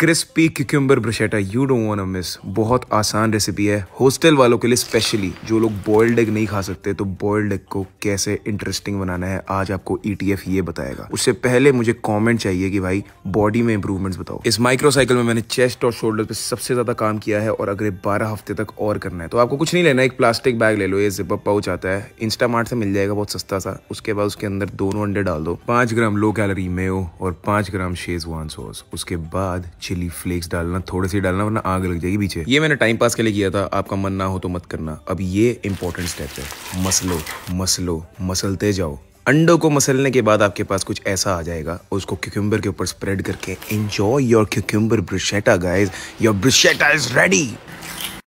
crispy cucumber bruschetta you don't want miss बहुत आसान recipe है हॉस्टल वालों के लिए स्पेशली जो लोग बॉयल्ड एग नहीं खा सकते तो बॉयल्ड एग को कैसे इंटरेस्टिंग बनाना है आज आपको ईटीएफ e ये बताएगा उससे पहले मुझे कमेंट चाहिए कि भाई बॉडी में इंप्रूवमेंट्स बताओ इस माइक्रोसाइकिल में मैंने चेस्ट और शोल्डर पे सबसे ज्यादा काम किया है और अगले बारह हफ्ते तक और करना है तो आपको कुछ नहीं लेना एक प्लास्टिक बैग ले लो ये जिप पाउच आता है इंस्टामार्ट से मिल जाएगा बहुत सस्ता सा उसके बाद उसके अंदर दोनों अंडे डाल दो पांच ग्राम लो कैलोरी मेयो और पांच ग्राम शेजवान सॉस उसके बाद चिली फ्लेक्स डालना थोड़े से डालना वरना आग लग जाएगी पीछे ये मैंने टाइम पास के लिए किया था आपका मन ना हो तो मत करना अब ये इंपॉर्टेंट स्टेप है मसलो मसलो मसलते जाओ अंडो को मसलने के बाद आपके पास कुछ ऐसा आ जाएगा उसको क्यूक्यूम्बर के ऊपर स्प्रेड करके enjoy your cucumber bruschetta guys your bruschetta is ready